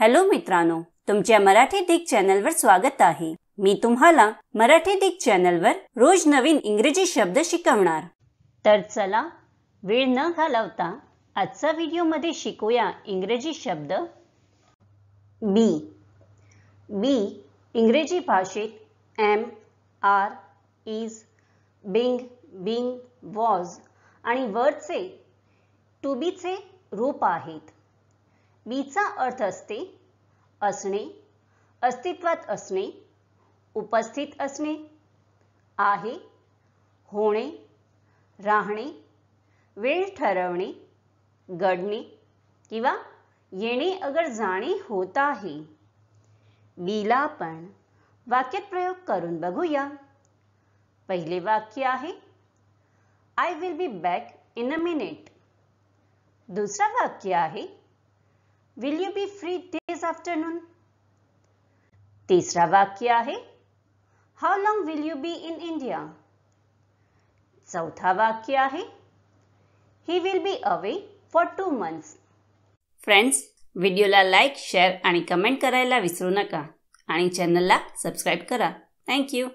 hello मित्रांनो तुमच्या मराठी दिग चॅनलवर स्वागत आहे मी तुम्हाला मराठी दिग चॅनलवर रोज नवीन इंग्रजी शब्द शिकवणार तर चला वेळ न घालवता आजचा व्हिडिओमध्ये शिकूया इंग्रजी शब्द बी बी इंग्रजी भाषेत am are is being being was आणि वरचे टू बीचे रूप आहेत बीचा अर्थ असते असणे अस्तित्वात असणे उपस्थित असणे आहे होणे राहणे वेळ ठरवणे घडणे किंवा येणे अगर जाणे होत आहे बीला पण वाक्यात प्रयोग करून बघूया पहिले वाक्य आहे I will be back in a minute दुसरं वाक्य आहे will you be free this afternoon तिसरा वाक्य आहे how long will you be in India चौथा वाक्य आहे he will be away for two months friends व्हिडिओला लाईक शेअर आणि कमेंट करायला विसरू नका आणि चॅनलला सबस्क्राईब करा थँक्यू